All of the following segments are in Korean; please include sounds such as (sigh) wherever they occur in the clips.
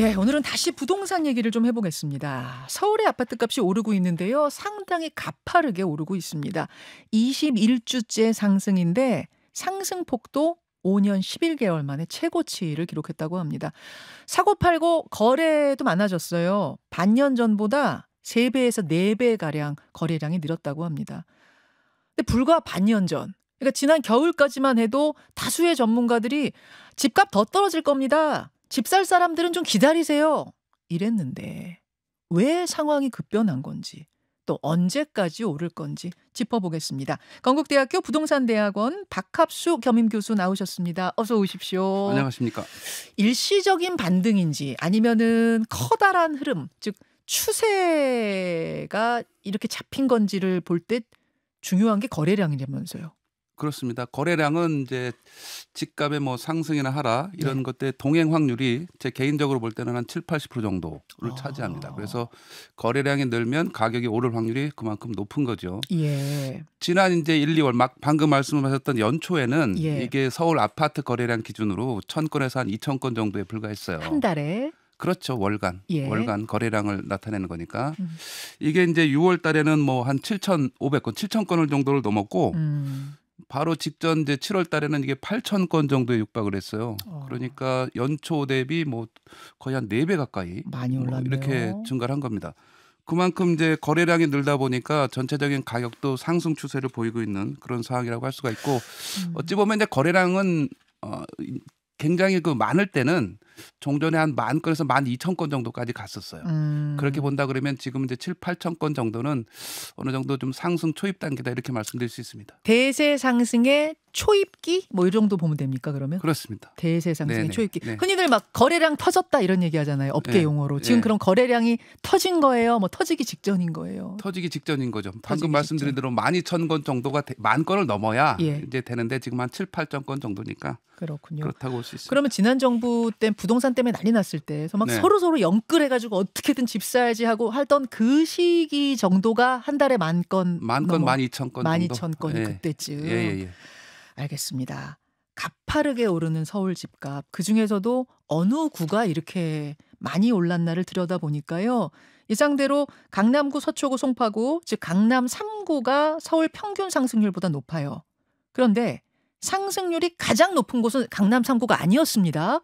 예, 오늘은 다시 부동산 얘기를 좀 해보겠습니다. 서울의 아파트 값이 오르고 있는데요. 상당히 가파르게 오르고 있습니다. 21주째 상승인데 상승폭도 5년 11개월 만에 최고치를 기록했다고 합니다. 사고팔고 거래도 많아졌어요. 반년 전보다 3배에서 4배가량 거래량이 늘었다고 합니다. 근데 불과 반년 전, 그러니까 지난 겨울까지만 해도 다수의 전문가들이 집값 더 떨어질 겁니다. 집살 사람들은 좀 기다리세요. 이랬는데 왜 상황이 급변한 건지 또 언제까지 오를 건지 짚어보겠습니다. 건국대학교 부동산대학원 박합수 겸임 교수 나오셨습니다. 어서 오십시오. 안녕하십니까. 일시적인 반등인지 아니면은 커다란 흐름, 즉 추세가 이렇게 잡힌 건지를 볼 때 중요한 게 거래량이라면서요. 그렇습니다. 거래량은 이제 집값의 뭐 상승이나 하락 이런 네. 것들 동행 확률이 제 개인적으로 볼 때는 한 7, 80% 정도를 아. 차지합니다. 그래서 거래량이 늘면 가격이 오를 확률이 그만큼 높은 거죠. 예. 지난 이제 1, 2월 막 방금 말씀하셨던 연초에는 예. 이게 서울 아파트 거래량 기준으로 1,000건에서 한 2,000건 정도에 불과했어요. 한 달에 그렇죠. 월간. 예. 월간 거래량을 나타내는 거니까. 음. 이게 이제 6월 달에는 뭐한 7,500건, 7,000건을 정도를 넘었고 음. 바로 직전 이제 7월 달에는 이게 8천 건 정도에 육박을 했어요. 어. 그러니까 연초 대비 뭐 거의 한 4배 가까이 많이 뭐 올랐네요. 이렇게 증가를 한 겁니다. 그만큼 이제 거래량이 늘다 보니까 전체적인 가격도 상승 추세를 보이고 있는 그런 상황이라고 할 수가 있고 음. 어찌 보면 이제 거래량은 어 굉장히 그 많을 때는 종전에 한만 건에서 만 이천 건 정도까지 갔었어요. 음. 그렇게 본다 그러면 지금 이제 칠, 팔천 건 정도는 어느 정도 좀 상승 초입 단계다 이렇게 말씀드릴 수 있습니다. 대세 상승의 초입기 뭐 이 정도 보면 됩니까 그러면? 그렇습니다. 대세 상승의 초입기. 네 흔히들 막 거래량 터졌다 이런 얘기 하잖아요. 업계 네 용어로. 네. 지금 네 그런 거래량이 터진 거예요. 뭐 터지기 직전인 거예요. 터지기 직전인 거죠. 방금 말씀드린 대로 만 이천 건 정도가 대, 만 건을 넘어야 예. 이제 되는데 지금 한 칠, 팔천 건 정도니까 그렇군요. 그렇다고 볼수 있습니다. 그러면 지난 정부 때 부, 부동산 때문에 난리 났을 때에서 막 네. 서로 서로 영끌해가지고 어떻게든 집 사야지 하고 하던 그 시기 정도가 한 달에 만 건, 만 건, 만 이천 건, 만 이천 건이 예. 그때쯤. 예, 예, 예, 알겠습니다. 가파르게 오르는 서울 집값 그 중에서도 어느 구가 이렇게 많이 올랐나를 들여다 보니까요. 예상대로 강남구, 서초구, 송파구, 즉 강남 3구가 서울 평균 상승률보다 높아요. 그런데 상승률이 가장 높은 곳은 강남 3구가 아니었습니다.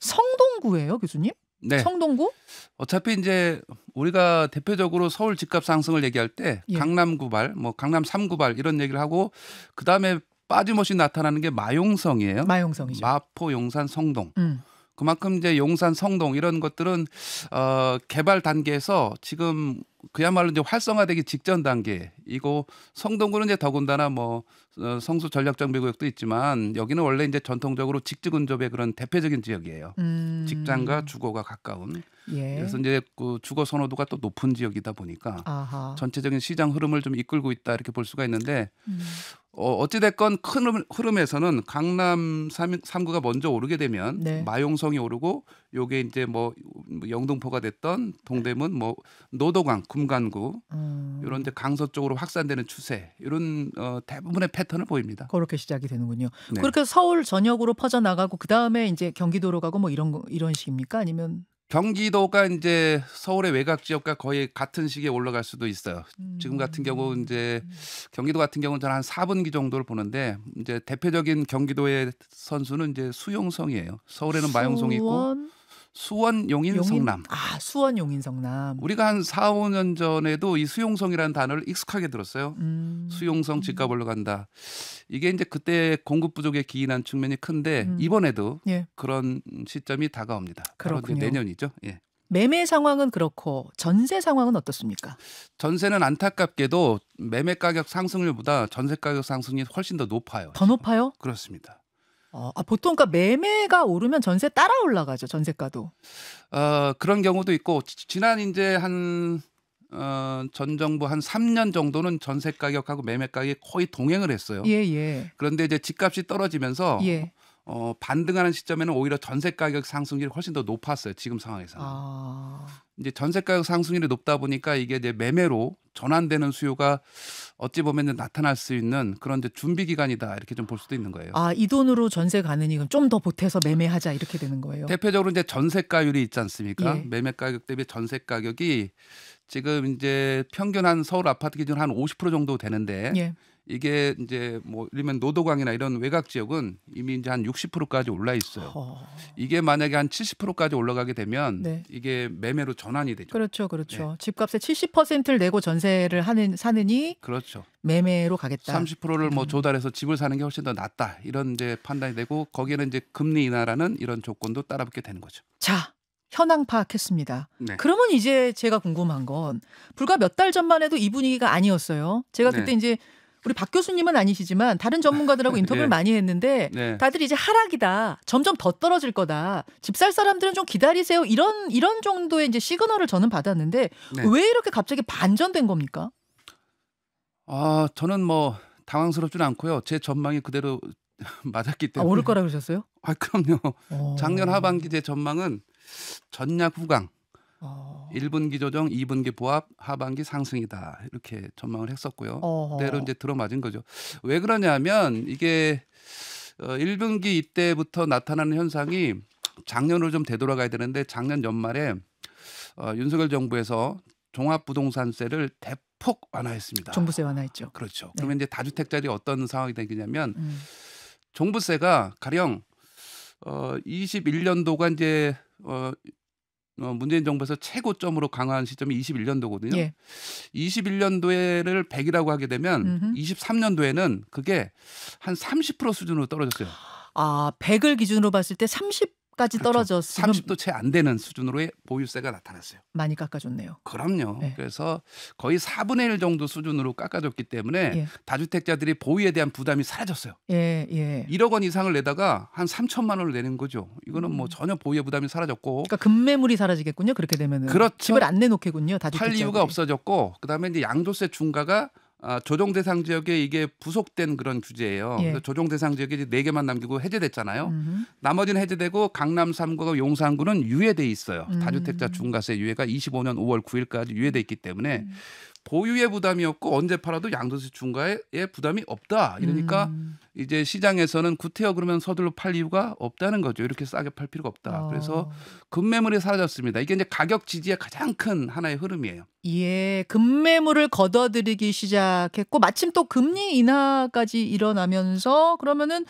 성동구예요, 교수님? 네. 성동구? 어차피 이제 우리가 대표적으로 서울 집값 상승을 얘기할 때 예. 강남 구발, 뭐 강남 삼구발 이런 얘기를 하고 그다음에 빠짐없이 나타나는 게 마용성이에요. 마용성이죠. 마포, 용산, 성동. 음. 그만큼 이제 용산, 성동 이런 것들은 어 개발 단계에서 지금 그야말로 이제 활성화되기 직전 단계이고 성동구는 이제 더군다나 뭐 어, 성수 전략적 비구역도 있지만 여기는 원래 이제 전통적으로 직지 근접의 그런 대표적인 지역이에요. 음. 직장과 주거가 가까운. 예. 그래서 이제 그 주거 선호도가 또 높은 지역이다 보니까 아하. 전체적인 시장 흐름을 좀 이끌고 있다 이렇게 볼 수가 있는데 음. 어, 어찌됐건 큰 흐름에서는 강남 3, 3구가 먼저 오르게 되면 네. 마용성이 오르고 요게 이제 뭐뭐 영등포가 됐던 동대문 뭐 노도강 금관구 음. 이런 데 강서 쪽으로 확산되는 추세 이런 어, 대부분의 패턴을 보입니다. 그렇게 시작이 되는군요. 네. 그렇게 서울 전역으로 퍼져 나가고 그다음에 이제 경기도로 가고 뭐 이런 이런 식입니까? 아니면 경기도가 이제 서울의 외곽 지역과 거의 같은 시기에 올라갈 수도 있어요. 음. 지금 같은 경우 이제 음. 경기도 같은 경우는 저는 한 4분기 정도를 보는데 이제 대표적인 경기도의 선수는 이제 수용성이에요. 서울에는 마용성이 있고 수원 용인, 용인, 성남. 아, 수원 용인 성남. 우리가 한 4, 5년 전에도 이 수용성이라는 단어를 익숙하게 들었어요. 음. 수용성 집값 으로간다 이게 이제 그때 공급 부족에 기인한 측면이 큰데 음. 이번에도 예. 그런 시점이 다가옵니다. 그렇군요. 내년이죠. 예. 매매 상황은 그렇고 전세 상황은 어떻습니까? 전세는 안타깝게도 매매 가격 상승률보다 전세 가격 상승이 률 훨씬 더 높아요. 더 높아요? 그렇습니다. 어, 아, 보통 그러니까 매매가 오르면 전세 따라 올라가죠. 전세가도. 어, 그런 경우도 있고 지난 이제 한 어, 전 정부 한 3년 정도는 전세 가격하고 매매 가격이 거의 동행을 했어요. 예, 예. 그런데 이제 집값이 떨어지면서 예. 어, 반등하는 시점에는 오히려 전세 가격 상승률이 훨씬 더 높았어요. 지금 상황에서 아... 이제 전세 가격 상승률이 높다 보니까 이게 이제 매매로 전환되는 수요가 어찌 보면 나타날 수 있는 그런 이제 준비 기간이다 이렇게 좀 볼 수도 있는 거예요. 아, 이 돈으로 전세 가는 이건 좀 더 보태서 매매하자 이렇게 되는 거예요. 대표적으로 이제 전세가율이 있지 않습니까? 예. 매매 가격 대비 전세 가격이 지금 이제 평균 한 서울 아파트 기준 한 50% 정도 되는데 예. 이게 이제 뭐 이러면 노도광이나 이런 외곽 지역은 이미 이제 한 60%까지 올라 있어요. 어... 이게 만약에 한 70%까지 올라가게 되면 네. 이게 매매로 전환이 되죠. 그렇죠, 그렇죠. 네. 집값의 70%를 내고 전세를 하는 사느니 그렇죠. 매매로 가겠다. 30%를 뭐 음. 조달해서 집을 사는 게 훨씬 더 낫다 이런 이제 판단이 되고 거기에는 이제 금리 인하라는 이런 조건도 따라붙게 되는 거죠. 자, 현황 파악했습니다. 네. 그러면 이제 제가 궁금한 건 불과 몇 달 전만 해도 이 분위기가 아니었어요. 제가 네. 그때 네. 이제 우리 박 교수님은 아니시지만 다른 전문가들하고 (laughs) 인터뷰를 네. 많이 했는데 네. 다들 이제 하락이다. 점점 더 떨어질 거다. 집 살 사람들은 좀 기다리세요. 이런 이런 정도의 이제 시그널을 저는 받았는데 네. 왜 이렇게 갑자기 반전된 겁니까? 아, 저는 뭐당황스럽진 않고요. 제 전망이 그대로 (laughs) 맞았기 때문에. 아, 오를 거라 그러셨어요? 아, 그럼요. 오. 어. 작년 하반기 제 전망은 전략 후강. 어. 1분기 조정, 2분기 보합, 하반기 상승이다 이렇게 전망을 했었고요. 어로 이제 들어맞은 거죠. 왜 그러냐면 이게 1분기 어, 이때부터 나타나는 현상이 작년으로 좀 되돌아가야 되는데 작년 연말에 어, 윤석열 정부에서 종합부동산세를 대폭 완화했습니다. 종부세 완화했죠. 그렇죠. 네. 그러면 이제 다주택자들이 어떤 상황이 되냐면 음. 종부세가 가령 어 21년도가 이제 어 어, 문재인 정부에서 최고점으로 강화한 시점이 21년도거든요. 예. 21년도에를 100이라고 하게 되면 음흠. 23년도에는 그게 한 30% 수준으로 떨어졌어요. 아, 100을 기준으로 봤을 때30 30까지 그렇죠. 떨어져 그그 30도 채 안 되는 수준으로의 보유세가 나타났어요. 많이 깎아줬네요. 그럼요. 네. 그래서 거의 4분의 1 정도 수준으로 깎아줬기 때문에 예. 다주택자들이 보유에 대한 부담이 사라졌어요. 예, 예. 1억 원 이상을 내다가 한 3천만 원을 내는 거죠. 이거는 뭐 음. 뭐 전혀 보유의 부담이 사라졌고. 그러니까 급매물이 사라지겠군요. 그렇게 되면은. 그렇죠. 집을 안 내놓겠군요. 다주택자. 팔 이유가 없어졌고 그다음에 이제 양도세 중과가 아, 조정 대상 지역에 이게 부속된 그런 규제예요. 예. 그래서 조정 대상 지역이 이제 네 개만 남기고 해제됐잖아요. 음흠. 나머지는 해제되고 강남 3구와 용산구는 유예돼 있어요. 음. 다주택자 중과세 유예가 25년 5월 9일까지 유예돼 있기 때문에 음. 보유의 부담이 없고 언제 팔아도 양도세 중과의 부담이 없다. 이러니까 음. 이제 시장에서는 구태여 그러면 서둘러 팔 이유가 없다는 거죠. 이렇게 싸게 팔 필요가 없다. 어. 그래서 급매물이 사라졌습니다. 이게 이제 가격 지지의 가장 큰 하나의 흐름이에요. 예, 급매물을 걷어들이기 시작했고 마침 또 금리 인하까지 일어나면서 그러면은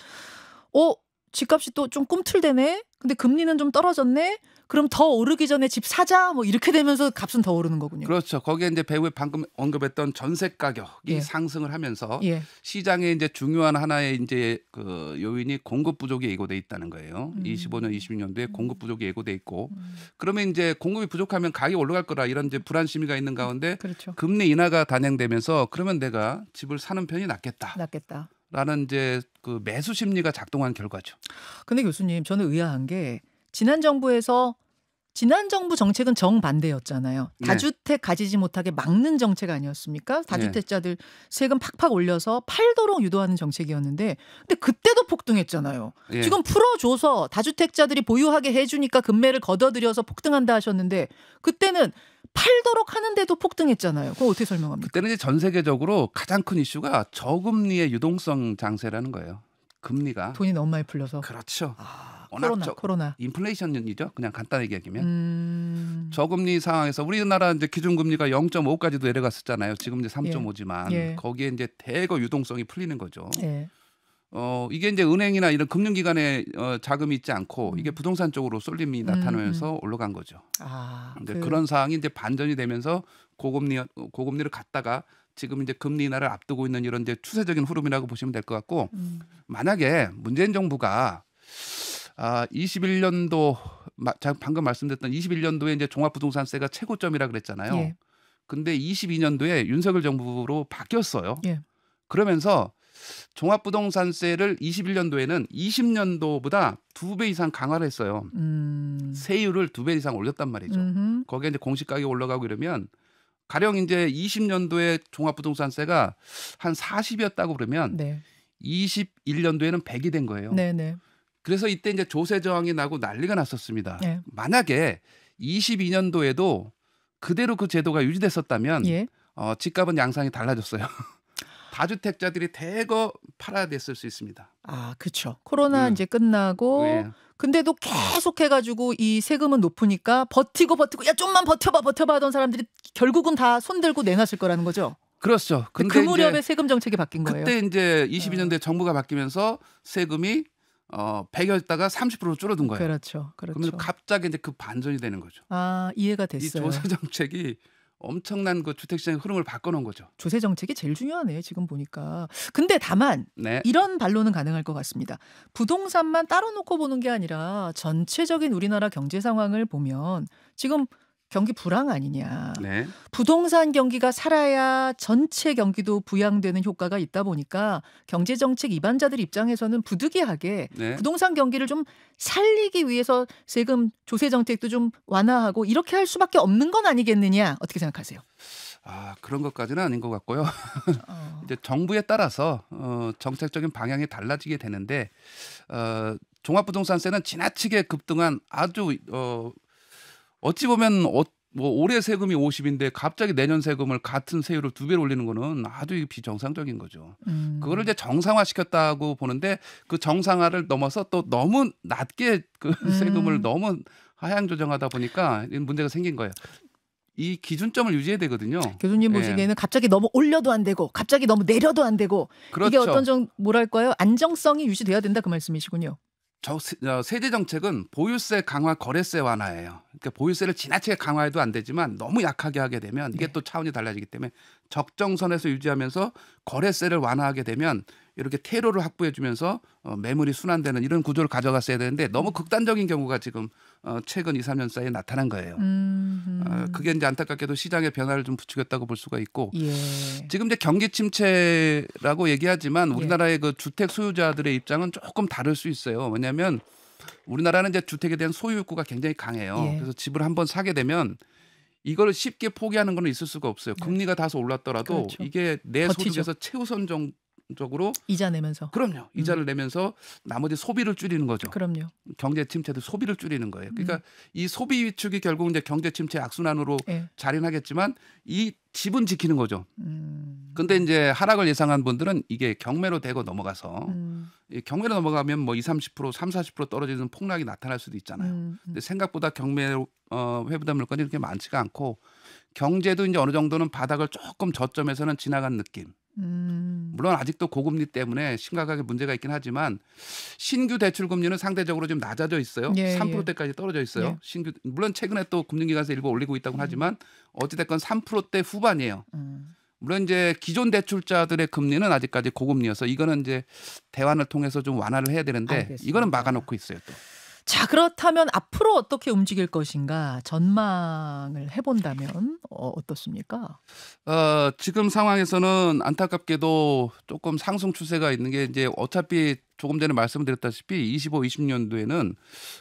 어 집값이 또 좀 꿈틀대네. 근데 금리는 좀 떨어졌네. 그럼 더 오르기 전에 집 사자 뭐 이렇게 되면서 값은 더 오르는 거군요. 그렇죠. 거기에 이제 배우에 방금 언급했던 전세 가격이 예. 상승을 하면서 예. 시장의 이제 중요한 하나의 이제 그 요인이 공급 부족이 예고돼 있다는 거예요. 음. 25년, 26년도에 음. 공급 부족이 예고돼 있고 음. 그러면 이제 공급이 부족하면 가격이 올라갈 거라 이런 이제 불안 심리가 있는 음, 가운데 그렇죠. 금리 인하가 단행되면서 그러면 내가 집을 사는 편이 낫겠다. 낫겠다. 라는 이제 그 매수 심리가 작동한 결과죠. 근데 교수님 저는 의아한 게 지난 정부에서 지난 정부 정책은 정반대였잖아요. 네. 다주택 가지지 못하게 막는 정책 아니었습니까? 다주택자들 네. 세금 팍팍 올려서 팔도록 유도하는 정책이었는데 근데 그때도 폭등했잖아요. 예. 지금 풀어줘서 다주택자들이 보유하게 해주니까 금매를 걷어들여서 폭등한다 하셨는데 그때는 팔도록 하는데도 폭등했잖아요. 그거 어떻게 설명합니까? 그때는 이제 전 세계적으로 가장 큰 이슈가 저금리의 유동성 장세라는 거예요. 금리가 돈이 너무 많이 풀려서 그렇죠. 아... 워낙 코로나, 저, 코로나. 인플레이션이죠. 그냥 간단히 하 얘기하면 음... 저금리 상황에서 우리나라 이제 기준금리가 0.5까지도 내려갔었잖아요. 지금 이제 3.5지만 예. 예. 거기에 이제 대거 유동성이 풀리는 거죠. 예. 어 이게 이제 은행이나 이런 금융기관에 어, 자금이 있지 않고 음. 이게 부동산 쪽으로 쏠림이 음, 나타나면서 음. 올라간 거죠. 아, 이제 그... 그런 상황이 이제 반전이 되면서 고금리 고금리를 갖다가 지금 이제 금리 인하를 앞두고 있는 이런 이제 추세적인 흐름이라고 보시면 될 것 같고 음. 만약에 문재인 정부가 아, 21년도 방금 말씀드렸던 21년도에 이제 종합부동산세가 최고점이라 그랬잖아요. 예. 근데 22년도에 윤석열 정부로 바뀌었어요. 예. 그러면서 종합부동산세를 21년도에는 20년도보다 두 배 이상 강화를 했어요. 음. 세율을 두 배 이상 올렸단 말이죠. 음흠. 거기에 이제 공시가격 올라가고 이러면 가령 이제 20년도에 종합부동산세가 한 40이었다고 그러면 네. 21년도에는 100이 된 거예요. 네네. 네. 그래서 이때 이제 조세 저항이 나고 난리가 났었습니다. 예. 만약에 22년도에도 그대로 그 제도가 유지됐었다면 예. 어, 집값은 양상이 달라졌어요. (laughs) 다주택자들이 대거 팔아야됐을수 있습니다. 아, 그렇죠. 코로나 음. 이제 끝나고 예. 근데도 계속 해가지고 이 세금은 높으니까 버티고 버티고 야 좀만 버텨봐 버텨봐 하던 사람들이 결국은 다 손들고 내놨을 거라는 거죠. 그렇죠. 근데 그 무렵에 세금 정책이 바뀐 거예요. 그때 이제 22년대 어. 정부가 바뀌면서 세금이 어 100이었다가 30% 줄어든 거예요. 그렇죠. 그렇죠. 그러면 갑자기 이제 그 반전이 되는 거죠. 아, 이해가 됐어요. 이 조세 정책이 엄청난 그 주택 시장의 흐름을 바꿔 놓은 거죠. 조세 정책이 제일 중요하네요, 지금 보니까. 근데 다만 네. 이런 반론은 가능할 것 같습니다. 부동산만 따로 놓고 보는 게 아니라 전체적인 우리나라 경제 상황을 보면 지금 경기 불황 아니냐. 네. 부동산 경기가 살아야 전체 경기도 부양되는 효과가 있다 보니까 경제 정책 이반자들 입장에서는 부득이하게 네. 부동산 경기를 좀 살리기 위해서 세금 조세 정책도 좀 완화하고 이렇게 할 수밖에 없는 건 아니겠느냐. 어떻게 생각하세요? 아 그런 것까지는 아닌 것 같고요. (laughs) 어. 이제 정부에 따라서 어, 정책적인 방향이 달라지게 되는데 어, 종합부동산세는 지나치게 급등한 아주 어, 어찌 보면 어, 뭐 올해 세금이 50인데 갑자기 내년 세금을 같은 세율로 두 배로 올리는 거는 아주 비정상적인 거죠. 음. 그거를 이제 정상화 시켰다고 보는데 그 정상화를 넘어서 또 너무 낮게 그 (laughs) 음. 세금을 너무 하향 조정하다 보니까 이런 문제가 생긴 거예요. 이 기준점을 유지해야 되거든요. 교수님 예. 보시기에는 예. 갑자기 너무 올려도 안 되고 갑자기 너무 내려도 안 되고 그렇죠. 이게 어떤 좀 뭐랄까요 안정성이 유지돼야 된다 그 말씀이시군요. 저 어, 세제 정책은 보유세 강화, 거래세 완화예요. 그러니까 보유세를 지나치게 강화해도 안 되지만 너무 약하게 하게 되면 이게 네. 또 차원이 달라지기 때문에 적정선에서 유지하면서 거래세를 완화하게 되면 이렇게 테러를 확보해주면서 어, 매물이 순환되는 이런 구조를 가져갔어야 되는데 너무 극단적인 경우가 지금 어, 최근 2, 3년 사이에 나타난 거예요. 음, 음. 어, 그게 이제 안타깝게도 시장의 변화를 좀 부추겼다고 볼 수가 있고 예. 지금 이제 경기 침체라고 얘기하지만 예. 우리나라의 예. 그 주택 소유자들의 입장은 조금 다를 수 있어요. 왜냐하면 우리나라는 이제 주택에 대한 소유 욕구가 굉장히 강해요. 예. 그래서 집을 한번 사게 되면 이걸 쉽게 포기하는 건 있을 수가 없어요. 네. 금리가 다소 올랐더라도 그렇죠. 이게 내 버티죠. 소득에서 최우선 정, 적으로 이자 내면서 그럼요 음. 이자를 음. 내면서 나머지 소비를 줄이는 거죠. 그럼요 경제 침체도 소비를 줄이는 거예요. 그러니까 음. 이 소비 위축이 결국 이제 경제 침체 악순환으로 네. 예. 자리하겠지만 이 집은 지키는 거죠. 음. 근데 이제 하락을 예상한 분들은 이게 경매로 대고 넘어가서 음. 경매로 넘어가면 뭐 2, 30%, 3, 40% 떨어지는 폭락이 나타날 수도 있잖아요. 음. 음. 근데 생각보다 경매 어, 회부담 물건이 그렇게 많지가 않고 경제도 이제 어느 정도는 바닥을 조금 저점에서는 지나간 느낌. 음. 물론 아직도 고금리 때문에 심각하게 문제가 있긴 하지만 신규 대출 금리는 상대적으로 좀 낮아져 있어요. 예, 3%대까지 예. 떨어져 있어요. 예. 신규 물론 최근에 또 금융기관에서 일부 올리고 있다고 음. 하지만 어찌됐건 3%대 후반이에요. 음. 물론 이제 기존 대출자들의 금리는 아직까지 고금리여서 이거는 이제 대안을 통해서 좀 완화를 해야 되는데 알겠습니다. 이거는 막아놓고 있어요 또. 자, 그렇다면 앞으로 어떻게 움직일 것인가 전망을 해본다면 어, 어떻습니까? 어, 지금 상황에서는 안타깝게도 조금 상승 추세가 있는 게 이제 어차피 조금 전에 말씀드렸다시피 25, 20년도에는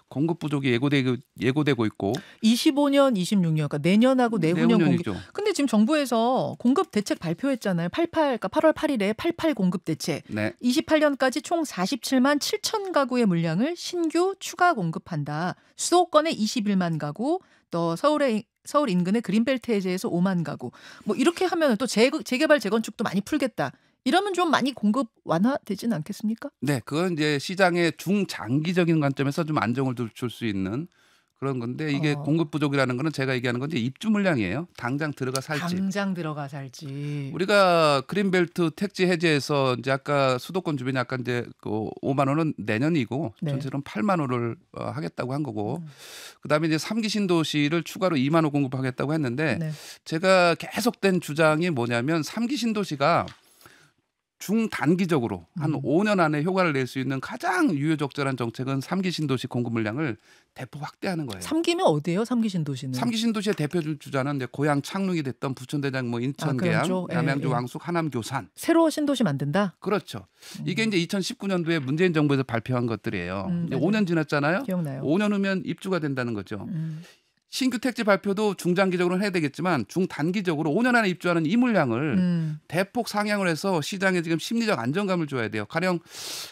공급 부족이 예고되고, 예고되고 있고 25년, 26년 그러니까 내년하고 음, 내후년 공급. 근데 지금 정부에서 공급 대책 발표했잖아요. 88 그러니까 8월 8일에 88 공급 대책. 네. 28년까지 총 47만 7천 가구의 물량을 신규 추가 공급한다. 수도권에 21만 가구, 또 서울에 서울 인근의 그린벨트 해제에서 5만 가구. 뭐 이렇게 하면 또 재개발 재건축도 많이 풀겠다. 이러면 좀 많이 공급 완화되진 않겠습니까? 네, 그건 이제 시장의 중장기적인 관점에서 좀 안정을 줄 수 있는 그런 건데 이게 어. 공급 부족이라는 거는 제가 얘기하는 건 이제 입주 물량이에요. 당장 들어가 살지. 당장 들어가 살지. 우리가 그린벨트 택지 해제에서 이제 아까 수도권 주변이 약간 이제 그 5만 원은 내년이고 네. 전체로는 8만 원을 어, 하겠다고 한 거고 음. 그다음에 이제 3기 신도시를 추가로 2만 원 공급하겠다고 했는데 네. 제가 계속된 주장이 뭐냐면 3기 신도시가 중단기적으로 한 음. 5년 안에 효과를 낼 수 있는 가장 유효적절한 정책은 삼기 신도시 공급 물량을 대폭 확대하는 거예요. 삼기면 어디예요? 삼기 신도시는? 삼기 신도시의 대표 주자는 이제 고향 창릉이 됐던 부천대장 뭐 인천 계양, 아, 예, 남양주 예, 왕숙, 하남 교산. 새로 신도시 만든다? 그렇죠. 음. 이게 이제 2019년도에 문재인 정부에서 발표한 것들이에요. 음, 5년 지났잖아요. 기억나요. 5년 후면 입주가 된다는 거죠. 음. 신규 택지 발표도 중장기적으로 해야 되겠지만 중단기적으로 5년 안에 입주하는 이 물량을 음. 대폭 상향을 해서 시장에 지금 심리적 안정감을 줘야 돼요. 가령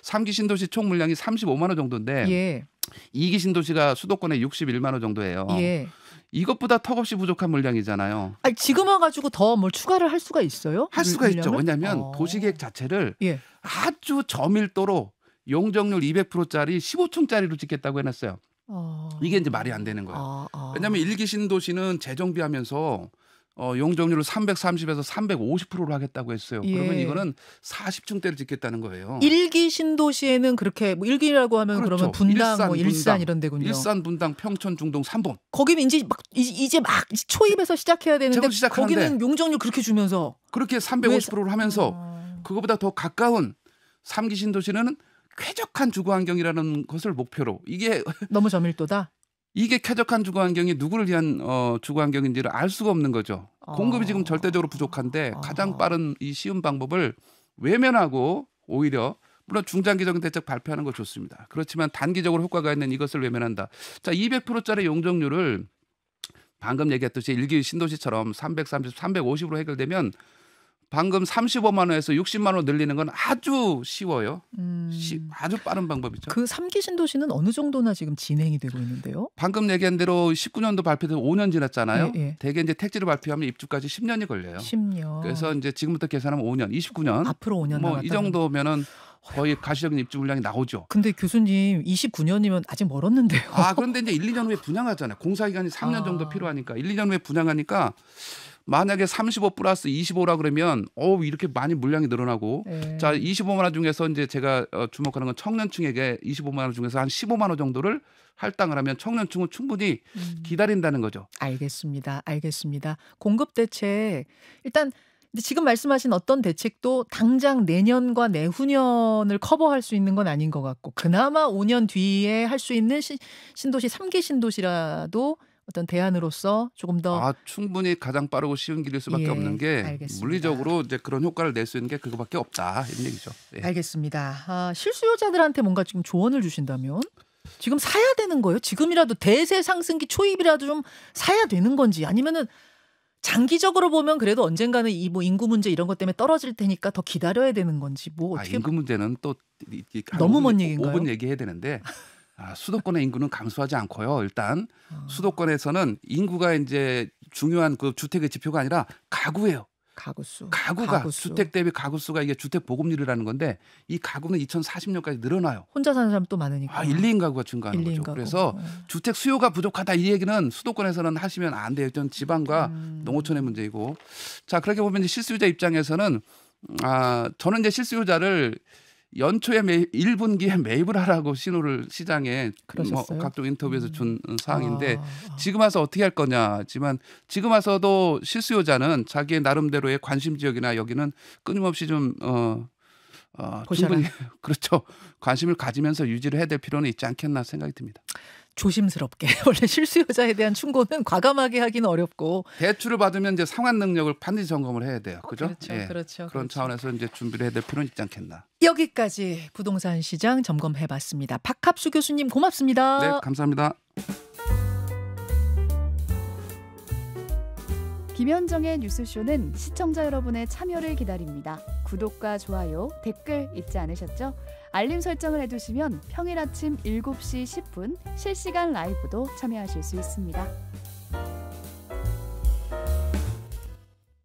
3기 신도시 총 물량이 35만 호 정도인데 예. 2기 신도시가 수도권에 61만 호 정도예요. 예. 이것보다 턱없이 부족한 물량이잖아요. 아니, 지금 와가지고 더 뭘 추가를 할 수가 있어요? 할 수가 물량은? 있죠. 왜냐하면 어. 도시계획 자체를 예. 아주 저밀도로 용적률 200%짜리 15층짜리로 짓겠다고 해놨어요. 어. 이게 이제 말이 안 되는 거예요. 어, 어. 왜냐하면 일기 신도시는 재정비하면서 어, 용적률을 330에서 350%로 하겠다고 했어요. 예. 그러면 이거는 40층대를 짓겠다는 거예요. 일기 신도시에는 그렇게 뭐 일기라고 하면 그렇죠. 그러면 분당, 일산, 뭐 일산 분당, 이런 데군요. 일산, 분당, 평촌, 중동, 삼번 거기는 이제 막 이제 막 초입에서 시작해야 되는데 거기는 용적률 그렇게 주면서 그렇게 350%를 하면서 어. 그거보다 더 가까운 삼기 신도시는 쾌적한 주거 환경이라는 것을 목표로 이게 (laughs) 너무 저밀도다. 이게 쾌적한 주거 환경이 누구를 위한 어, 주거 환경인지를 알 수가 없는 거죠. 어. 공급이 지금 절대적으로 부족한데 어. 가장 빠른 이 쉬운 방법을 외면하고 오히려 물론 중장기적인 대책 발표하는 거 좋습니다. 그렇지만 단기적으로 효과가 있는 이것을 외면한다. 자, 200%짜리 용적률을 방금 얘기했듯이 일기 신도시처럼 330, 350으로 해결되면 방금 35만 원에서 60만 원 늘리는 건 아주 쉬워요. 음. 시, 아주 빠른 방법이죠. 그 3기 신도시는 어느 정도나 지금 진행이 되고 있는데요? 방금 얘기한 대로 19년도 발표돼 5년 지났잖아요. 예, 예. 대개 이제 택지를 발표하면 입주까지 10년이 걸려요. 10년. 그래서 이제 지금부터 계산하면 5년, 29년. 앞으로 5년 뭐이 정도면은 거의 가시적인 입주 물량이 나오죠. 근데 교수님 29년이면 아직 멀었는데요. 아 그런데 이제 1, 2년 후에 분양하잖아요. 공사 기간이 3년 아. 정도 필요하니까 1, 2년 후에 분양하니까 만약에 35 플러스 25라 그러면 어우 이렇게 많이 물량이 늘어나고 네. 자 25만 원 중에서 이제 제가 어, 주목하는 건 청년층에게 25만 원 중에서 한 15만 원 정도를 할당을 하면 청년층은 충분히 음. 기다린다는 거죠. 알겠습니다. 알겠습니다. 공급 대책 일단 지금 말씀하신 어떤 대책도 당장 내년과 내후년을 커버할 수 있는 건 아닌 것 같고 그나마 5년 뒤에 할 수 있는 시, 신도시 3기 신도시라도 어떤 대안으로서 조금 더 아, 충분히 가장 빠르고 쉬운 길일 수밖에 예, 없는 게 알겠습니다. 물리적으로 이제 그런 효과를 낼 수 있는 게 그거밖에 없다 이런 얘기죠. 예. 알겠습니다. 아, 실수요자들한테 뭔가 지금 조언을 주신다면 지금 사야 되는 거예요? 지금이라도 대세 상승기 초입이라도 좀 사야 되는 건지 아니면은 장기적으로 보면 그래도 언젠가는 이 뭐 인구 문제 이런 것 때문에 떨어질 테니까 더 기다려야 되는 건지 뭐 아, 어떻게 아, 인구 문제는 또 너무 먼 얘기인가요? 5분 얘기해야 되는데 아, 수도권의 인구는 감소하지 않고요. 일단 아. 수도권에서는 인구가 이제 중요한 그 주택의 지표가 아니라 가구예요. 가구수. 가구가 가구수. 주택 대비 가구수가 이게 주택 보급률이라는 건데 이 가구는 2040년까지 늘어나요. 혼자 사는 사람 또 많으니까. 아, 1, 2인 가구가 증가하는 1, 거죠. 가구. 그래서 네. 주택 수요가 부족하다 이 얘기는 수도권에서는 하시면 안 돼요. 일단 지방과 음. 농어촌의 문제이고. 자, 그렇게 보면 이제 실수요자 입장에서는 아, 저는 이제 실수요자를 연초에 매, 1분기에 매입을 하라고 신호를 시장에 뭐 각종 인터뷰에서 준 음. 어, 사항인데 아. 지금 와서 어떻게 할 거냐지만 지금 와서도 실수요자는 자기의 나름대로의 관심 지역이나 여기는 끊임없이 좀 어, 어, 충분히 (laughs) 그렇죠 관심을 가지면서 유지를 해야 될 필요는 있지 않겠나 생각이 듭니다. 조심스럽게 (laughs) 원래 실수요자에 대한 충고는 과감하게 하기는 어렵고 대출을 받으면 이제 상환 능력을 반드시 점검을 해야 돼요. 어, 그죠? 그렇죠, 예. 그렇죠. 그런 그렇죠. 차원에서 이제 준비를 해야 될 필요는 있지 않겠나. 여기까지 부동산 시장 점검해 봤습니다. 박합수 교수님 고맙습니다. 네, 감사합니다. 김현정의 뉴스쇼는 시청자 여러분의 참여를 기다립니다. 구독과 좋아요, 댓글 잊지 않으셨죠? 알림 설정을 해두시면 평일 아침 7시 10분 실시간 라이브도 참여하실 수 있습니다.